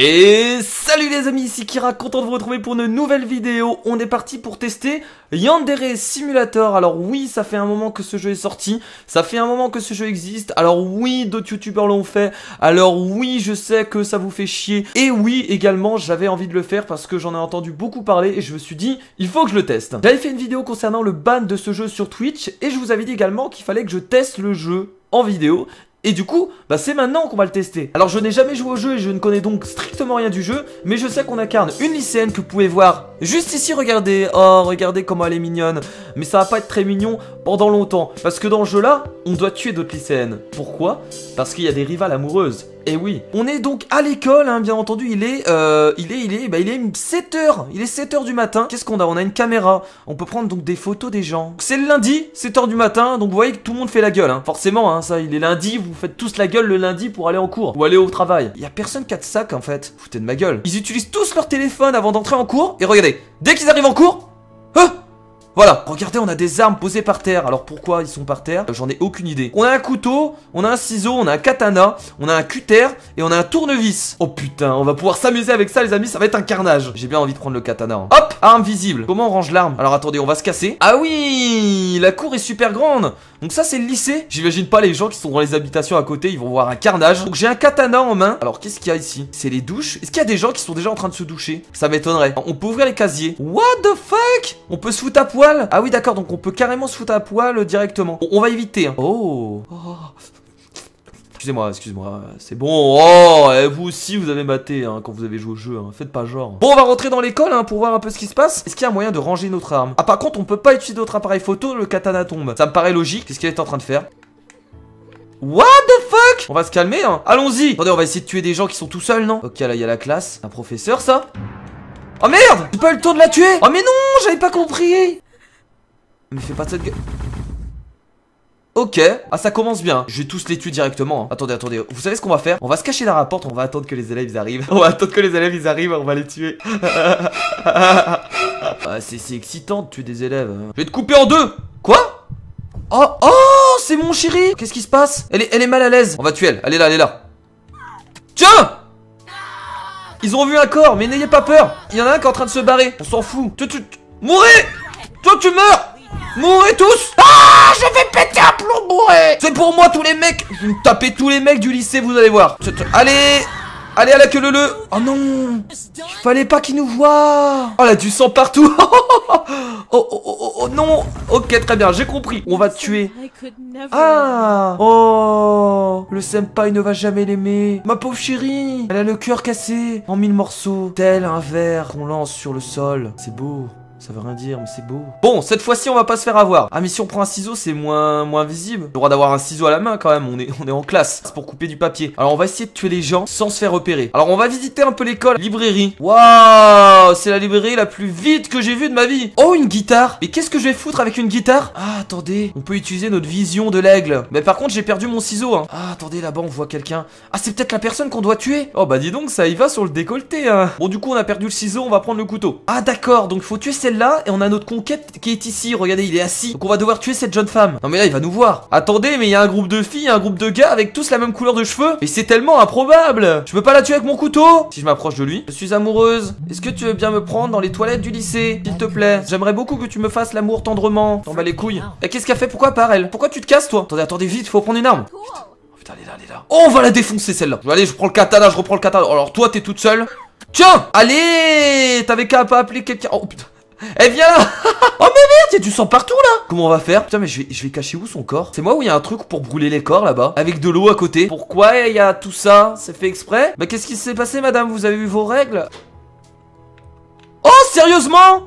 Et salut les amis, ici Kira, content de vous retrouver pour une nouvelle vidéo. On est parti pour tester Yandere Simulator. Alors oui, ça fait un moment que ce jeu est sorti, ça fait un moment que ce jeu existe. Alors oui, d'autres youtubeurs l'ont fait. Alors oui, je sais que ça vous fait chier. Et oui, également, j'avais envie de le faire parce que j'en ai entendu beaucoup parler et je me suis dit, il faut que je le teste. J'avais fait une vidéo concernant le ban de ce jeu sur Twitch et je vous avais dit également qu'il fallait que je teste le jeu en vidéo et du coup, bah c'est maintenant qu'on va le tester. Alors je n'ai jamais joué au jeu et je ne connais donc strictement rien du jeu, mais je sais qu'on incarne une lycéenne que vous pouvez voir juste ici, regardez. Oh, regardez comment elle est mignonne. Mais ça va pas être très mignon pendant longtemps, parce que dans le jeu là, on doit tuer d'autres lycéennes. Pourquoi Parce qu'il y a des rivales amoureuses. Et eh oui. On est donc à l'école, hein, bien entendu. Il est, euh, il est, il est, bah, il est 7h. Il est 7h du matin. Qu'est-ce qu'on a On a une caméra. On peut prendre donc des photos des gens. C'est le lundi, 7h du matin. Donc vous voyez que tout le monde fait la gueule. Hein. Forcément, hein, ça, il est lundi. Vous faites tous la gueule le lundi pour aller en cours ou aller au travail. Il y a personne qui a de sac en fait. Foutez de ma gueule. Ils utilisent tous leur téléphone avant d'entrer en cours. Et regardez, dès qu'ils arrivent en cours, voilà, regardez, on a des armes posées par terre. Alors pourquoi ils sont par terre J'en ai aucune idée. On a un couteau, on a un ciseau, on a un katana, on a un cutter et on a un tournevis. Oh putain, on va pouvoir s'amuser avec ça, les amis. Ça va être un carnage. J'ai bien envie de prendre le katana. Hein. Hop, arme visible. Comment on range l'arme Alors attendez, on va se casser. Ah oui, la cour est super grande. Donc ça, c'est le lycée. J'imagine pas les gens qui sont dans les habitations à côté, ils vont voir un carnage. Donc j'ai un katana en main. Alors qu'est-ce qu'il y a ici C'est les douches. Est-ce qu'il y a des gens qui sont déjà en train de se doucher Ça m'étonnerait. On peut ouvrir les casiers. What the fuck On peut se foutre à ah oui, d'accord, donc on peut carrément se foutre à poil directement. On, va éviter. Hein. Oh. Excusez-moi, excusez-moi, c'est bon. Oh, et vous aussi, vous avez maté hein, quand vous avez joué au jeu. Hein. Faites pas genre. Bon, on va rentrer dans l'école pour voir un peu ce qui se passe. Est-ce qu'il y a un moyen de ranger notre arme Ah, par contre, on peut pas utiliser d'autres appareils photo. Le katana tombe. Ça me paraît logique. Qu'est-ce qu'elle est en train de faire What the fuck On va se calmer, hein. Allons-y. Attendez, on va essayer de tuer des gens qui sont tout seuls, non Ok, là, il y a la classe. Un professeur, ça Oh merde J'ai pas eu le temps de la tuer Oh mais non, j'avais pas compris mais fais pas de cette gueule. Ok, ah ça commence bien, je vais tous les tuer directement hein. Attendez, attendez, vous savez ce qu'on va faire On va se cacher dans la porte, on va attendre que les élèves arrivent On va attendre que les élèves ils arrivent, on va les tuer ah, C'est excitant de tuer des élèves hein. Je vais te couper en deux Quoi Oh, oh, c'est mon chéri Qu'est-ce qui se passe elle est, elle est mal à l'aise On va tuer elle, elle est là, elle est là Tiens Ils ont vu un corps, mais n'ayez pas peur Il y en a un qui est en train de se barrer, on s'en fout Tu tu... Mourez Toi tu meurs Mourez tous Ah Je vais péter un plomb, bourré C'est pour moi tous les mecs Je vais tous les mecs du lycée, vous allez voir. Allez Allez à la queue le le Oh non Il fallait pas qu'il nous voit Oh là du sang partout oh, oh, oh, oh, non Ok très bien j'ai compris On va te tuer Ah Oh Le senpai ne va jamais l'aimer Ma pauvre chérie Elle a le cœur cassé en mille morceaux Tel un verre qu'on lance sur le sol C'est beau ça veut rien dire, mais c'est beau. Bon, cette fois-ci, on va pas se faire avoir. Ah, mais si on prend un ciseau, c'est moins, moins visible. Le droit d'avoir un ciseau à la main, quand même. On est, on est en classe. C'est pour couper du papier. Alors, on va essayer de tuer les gens sans se faire repérer. Alors, on va visiter un peu l'école. Librairie. Waouh, c'est la librairie la plus vite que j'ai vue de ma vie. Oh, une guitare. Mais qu'est-ce que je vais foutre avec une guitare Ah, attendez. On peut utiliser notre vision de l'aigle. Mais par contre, j'ai perdu mon ciseau. Hein. Ah, attendez, là-bas, on voit quelqu'un. Ah, c'est peut-être la personne qu'on doit tuer. Oh, bah, dis donc, ça y va sur le décolleté. Hein. Bon, du coup, on a perdu le ciseau. On va prendre le couteau. Ah, d'accord. Donc, faut tuer celle là et on a notre conquête qui est ici. Regardez, il est assis. Donc on va devoir tuer cette jeune femme. Non mais là, il va nous voir. Attendez, mais il y a un groupe de filles, un groupe de gars avec tous la même couleur de cheveux. Mais c'est tellement improbable. Je peux pas la tuer avec mon couteau. Si je m'approche de lui, je suis amoureuse. Est-ce que tu veux bien me prendre dans les toilettes du lycée S'il te plaît. J'aimerais beaucoup que tu me fasses l'amour tendrement. T'en bats les couilles. Et qu'est-ce qu'elle fait Pourquoi par elle Pourquoi tu te casses toi Attendez, attendez vite, faut prendre une arme. Oh, elle là, elle là. on va la défoncer celle-là. Allez, je prends le katana, je reprends le katana. Alors toi, t'es toute seule. Tiens Allez T'avais qu'à pas appeler quelqu'un. Oh, eh viens là Oh mais merde, du sang partout là Comment on va faire Putain mais je vais, cacher où son corps C'est moi où il y a un truc pour brûler les corps là-bas Avec de l'eau à côté Pourquoi il y a tout ça C'est fait exprès mais bah, qu'est-ce qui s'est passé madame Vous avez eu vos règles Oh sérieusement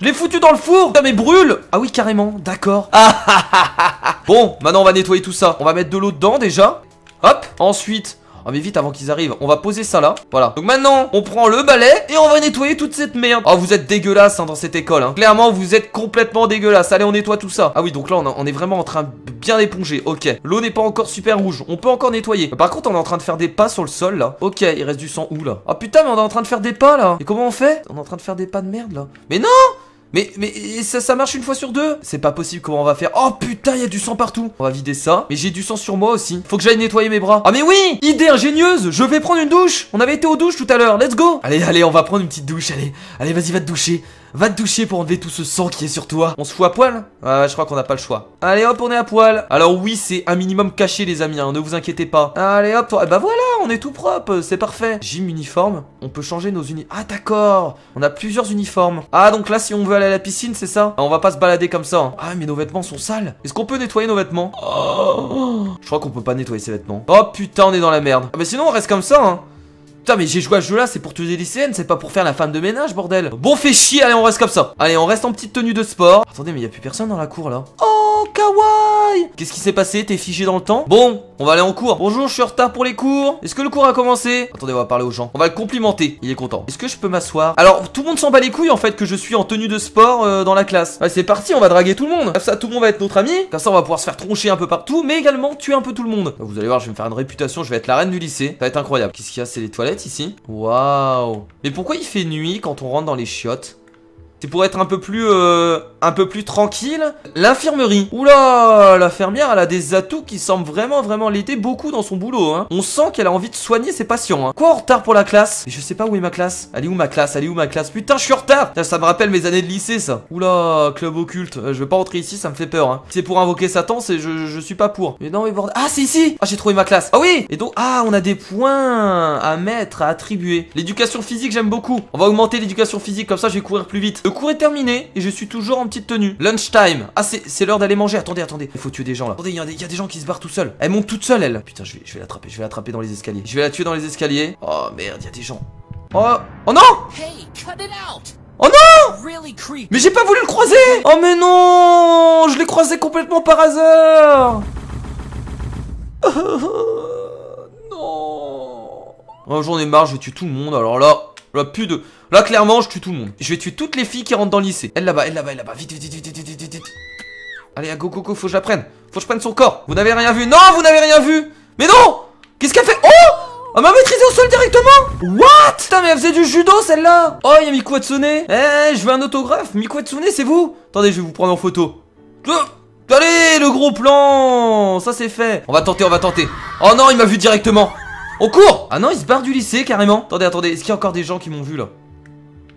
je l'ai foutu dans le four Putain mais brûle Ah oui carrément, d'accord ah, ah, ah, Bon, maintenant on va nettoyer tout ça On va mettre de l'eau dedans déjà Hop, ensuite ah mais vite avant qu'ils arrivent On va poser ça là Voilà Donc maintenant on prend le balai Et on va nettoyer toute cette merde Oh vous êtes dégueulasse hein, dans cette école hein. Clairement vous êtes complètement dégueulasse Allez on nettoie tout ça Ah oui donc là on, est vraiment en train de bien éponger Ok L'eau n'est pas encore super rouge On peut encore nettoyer Par contre on est en train de faire des pas sur le sol là Ok il reste du sang où là Ah putain mais on est en train de faire des pas là Et comment on fait On est en train de faire des pas de merde là Mais non mais, mais ça, ça marche une fois sur deux C'est pas possible, comment on va faire Oh putain, il y a du sang partout On va vider ça, mais j'ai du sang sur moi aussi. Faut que j'aille nettoyer mes bras. Ah mais oui Idée ingénieuse Je vais prendre une douche On avait été aux douches tout à l'heure, let's go Allez, allez, on va prendre une petite douche, allez. Allez, vas-y, va te doucher. Va te doucher pour enlever tout ce sang qui est sur toi. On se fout à poil Ah, je crois qu'on n'a pas le choix. Allez hop, on est à poil. Alors oui, c'est un minimum caché, les amis, hein, ne vous inquiétez pas. Allez hop, bah voilà, on est tout propre, c'est parfait. Gym uniforme, on peut changer nos uniformes. Ah d'accord, on a plusieurs uniformes. Ah donc là, si on veut aller à la piscine, c'est ça ah, On va pas se balader comme ça. Hein. Ah mais nos vêtements sont sales. Est-ce qu'on peut nettoyer nos vêtements oh. Je crois qu'on peut pas nettoyer ses vêtements. Oh putain, on est dans la merde. Ah bah sinon, on reste comme ça, hein. Putain mais j'ai joué à ce jeu là c'est pour tuer des lycéennes C'est pas pour faire la femme de ménage bordel Bon fais chier allez on reste comme ça Allez on reste en petite tenue de sport Attendez mais y a plus personne dans la cour là Oh kawaii Qu'est-ce qui s'est passé T'es figé dans le temps Bon on va aller en cours Bonjour je suis en retard pour les cours Est-ce que le cours a commencé Attendez on va parler aux gens On va le complimenter Il est content Est-ce que je peux m'asseoir Alors tout le monde s'en bat les couilles en fait que je suis en tenue de sport euh, dans la classe Ouais c'est parti on va draguer tout le monde Comme ça tout le monde va être notre ami Comme ça on va pouvoir se faire troncher un peu partout Mais également tuer un peu tout le monde Vous allez voir je vais me faire une réputation Je vais être la reine du lycée Ça va être incroyable Qu'est-ce qu'il a c'est les toilettes ici Waouh Mais pourquoi il fait nuit quand on rentre dans les chiottes c'est pour être un peu plus, euh, un peu plus tranquille. L'infirmerie. Oula, la fermière, elle a des atouts qui semblent vraiment, vraiment l'aider beaucoup dans son boulot. Hein. On sent qu'elle a envie de soigner ses patients. Hein. Quoi en retard pour la classe Je sais pas où est ma classe. Elle est où ma classe Elle où ma classe Putain, je suis en retard ça, me rappelle mes années de lycée, ça. Oula, club occulte. Euh, je vais pas rentrer ici, ça me fait peur. Hein. c'est pour invoquer Satan, c'est je, je, suis pas pour. Mais non, mais bordel. Ah, c'est ici Ah, j'ai trouvé ma classe. Ah oui Et donc, ah, on a des points à mettre, à attribuer. L'éducation physique, j'aime beaucoup. On va augmenter l'éducation physique, comme ça, je vais courir plus vite cours est terminé et je suis toujours en petite tenue. Lunchtime. Ah, c'est l'heure d'aller manger. Attendez, attendez. Il faut tuer des gens là. Attendez, il y, a des gens qui se barrent tout seuls. Elles montent toute seule, elle. Putain, je vais, l'attraper. Je vais l'attraper dans les escaliers. Je vais la tuer dans les escaliers. Oh merde, il y a des gens. Oh, oh non Oh non Mais j'ai pas voulu le croiser Oh mais non Je l'ai croisé complètement par hasard Non Oh j'en ai marre, je vais tuer tout le monde, alors là, là plus de... Là, clairement, je tue tout le monde. Je vais tuer toutes les filles qui rentrent dans le lycée. Elle là-bas, elle là-bas, elle là-bas. Vite, vite, vite, vite, vite, vite, vite. Allez, go, go, go, faut que je la prenne. Faut que je prenne son corps. Vous n'avez rien vu. Non, vous n'avez rien vu. Mais non Qu'est-ce qu'elle fait Oh Elle m'a maîtrisé au sol directement What Putain, mais elle faisait du judo, celle-là Oh, il y a Miku eh, eh, je veux un autographe. Miku c'est vous Attendez, je vais vous prendre en photo. Euh, allez, le gros plan Ça, c'est fait. On va tenter, on va tenter. Oh non, il m'a vu directement. On court Ah non, il se barre du lycée, carrément. Attendez, attendez, est-ce qu'il y a encore des gens qui m'ont vu, là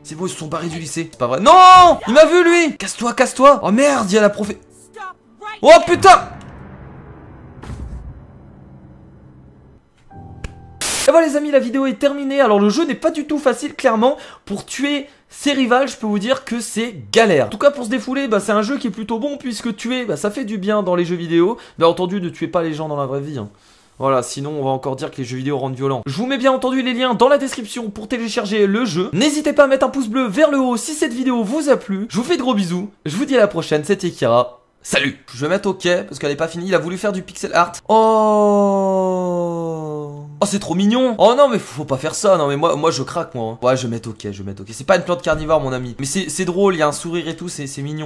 c'est bon, ils se sont barrés du lycée. C'est pas vrai. Non Il m'a vu, lui Casse-toi, casse-toi Oh merde, il y a la prof... Oh putain Et eh voilà ben, les amis, la vidéo est terminée. Alors le jeu n'est pas du tout facile, clairement. Pour tuer ses rivales, je peux vous dire que c'est galère. En tout cas, pour se défouler, bah, c'est un jeu qui est plutôt bon, puisque tuer, bah, ça fait du bien dans les jeux vidéo. Bien entendu, ne tuez pas les gens dans la vraie vie. Hein. Voilà, sinon on va encore dire que les jeux vidéo rendent violents. Je vous mets bien entendu les liens dans la description pour télécharger le jeu. N'hésitez pas à mettre un pouce bleu vers le haut si cette vidéo vous a plu. Je vous fais de gros bisous, je vous dis à la prochaine, c'était Kira. Salut Je vais mettre OK, parce qu'elle est pas finie, il a voulu faire du pixel art. Oh Oh c'est trop mignon Oh non mais faut pas faire ça, non mais moi moi je craque moi. Hein. Ouais je vais mettre OK, je vais mettre OK. C'est pas une plante carnivore mon ami. Mais c'est drôle, il y a un sourire et tout, c'est mignon.